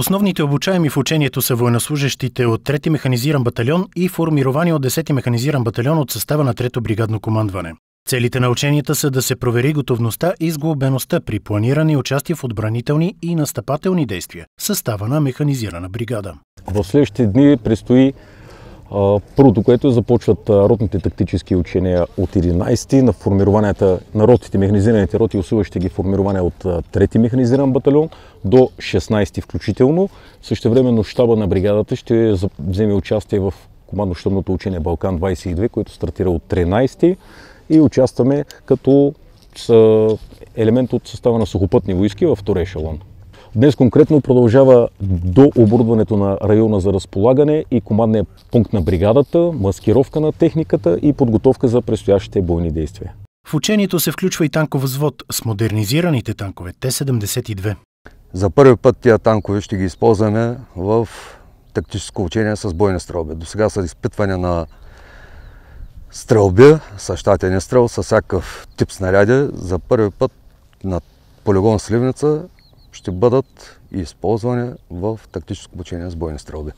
Основните обучаеми в учението са военнослужащите от 3-ти механизиран батальон и формировани от 10-ти механизиран батальон от състава на 3-то бригадно командване. Целите на ученията са да се провери готовността и сглобеността при планиране и участие в отбранителни и настъпателни действия състава на механизирана бригада. В следващите дни предстои Първото, което е, започват ротните тактически учения от 11-ти на формированията на ротите, механизираните роти, усилващи ги формирования от 3-ти механизиран батальон до 16-ти включително. Същевременно щаба на бригадата ще вземе участие в командно-щабното учение Балкан 22, което стартира от 13-ти и участваме като елемент от състава на сухопътни войски във втория ешелон. Днес конкретно продължава до оборудването на района за разполагане и командния пункт на бригадата, маскировка на техниката и подготовка за предстоящите бойни действия. В учението се включва и танков взвод с модернизираните танкове Т-72. За първи път тия танкове ще ги използваме в тактическо учение с бойни стрелби. До сега са изпитване на стрелби с щатени стрел, с всякакъв тип снаряди. За първи път на полигон Сливница ще бъдат използвани в тактическо обучение с бойни стрелби.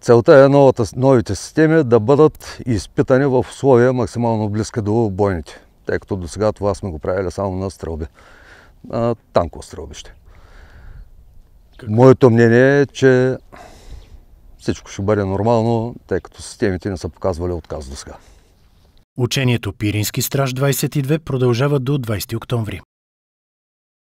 Целта е новата, новите системи да бъдат изпитани в условия максимално близки до бойните, тъй като до сега това сме го правили само на стрелби, на танково стрелбище. Как? Моето мнение е, че всичко ще бъде нормално, тъй като системите не са показвали отказ до сега. Учението Пирински страж 22 продължава до 20 октомври.